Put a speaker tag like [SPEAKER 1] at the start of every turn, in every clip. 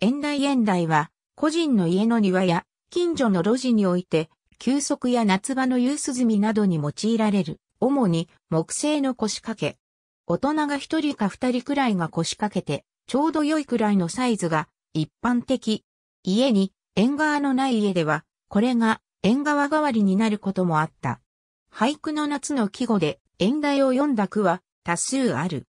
[SPEAKER 1] 縁台、縁台は、個人の家の庭や、近所の路地において、休息や夏場の夕涼みなどに用いられる、主に木製の腰掛け。大人が一人か二人くらいが腰掛けて、ちょうど良いくらいのサイズが一般的。家に縁側のない家では、これが縁側代わりになることもあった。俳句の夏の季語で縁題を読んだ句は多数ある。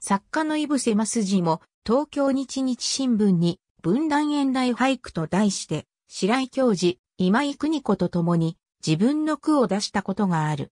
[SPEAKER 1] 作家のセマスジも東京日日新聞に文壇演題俳句と題して、白井教授、今井邦子と共に自分の句を出したことがある。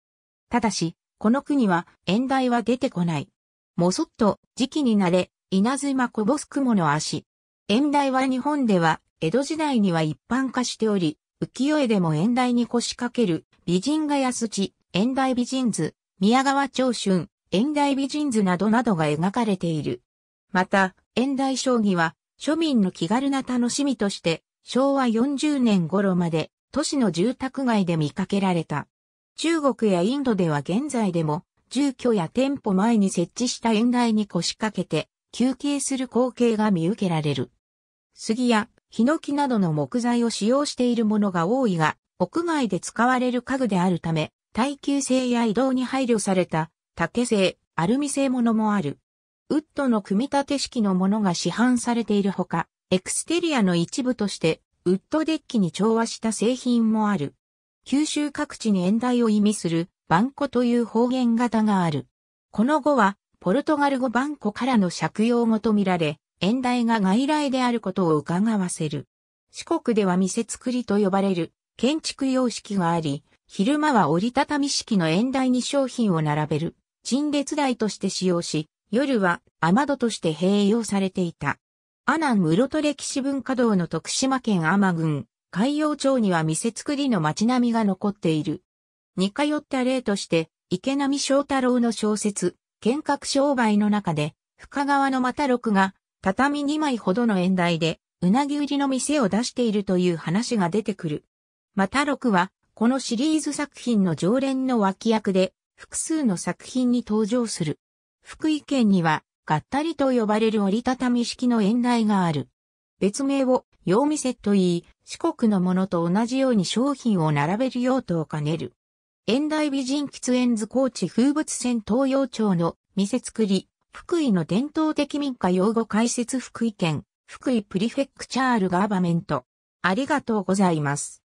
[SPEAKER 1] ただし、この句には演題は出てこない。もそっと時期になれ、稲妻こぼす雲の足。演題は日本では江戸時代には一般化しており、浮世絵でも演題に腰掛ける美人が安地、演題美人図、宮川長春、演題美人図などなどが描かれている。また、演題将棋は庶民の気軽な楽しみとして、昭和40年頃まで都市の住宅街で見かけられた。中国やインドでは現在でも、住居や店舗前に設置した園内に腰掛けて、休憩する光景が見受けられる。杉や、ヒノキなどの木材を使用しているものが多いが、屋外で使われる家具であるため、耐久性や移動に配慮された、竹製、アルミ製ものもある。ウッドの組み立て式のものが市販されているほか、エクステリアの一部としてウッドデッキに調和した製品もある。九州各地に縁台を意味するバンコという方言型がある。この語は、ポルトガル語バンコからの借用語とみられ、縁台が外来であることを伺わせる。四国では店作りと呼ばれる建築様式があり、昼間は折りたたみ式の縁台に商品を並べる陳列台として使用し、夜は雨戸として併用されていた。阿南室戸歴史文化道の徳島県天郡、海洋町には店作りの街並みが残っている。似通った例として、池波正太郎の小説、見学商売の中で、深川の又六が、畳2枚ほどの縁台で、うなぎ売りの店を出しているという話が出てくる。又六は、このシリーズ作品の常連の脇役で、複数の作品に登場する。福井県には、がったりと呼ばれる折りたたみ式の縁台がある。別名を、用店と言い、四国のものと同じように商品を並べる用途を兼ねる。縁台美人喫煙図高知風物船東洋町の店作り、福井の伝統的民家用語解説福井県、福井プリフェクチャールガーバメント。ありがとうございます。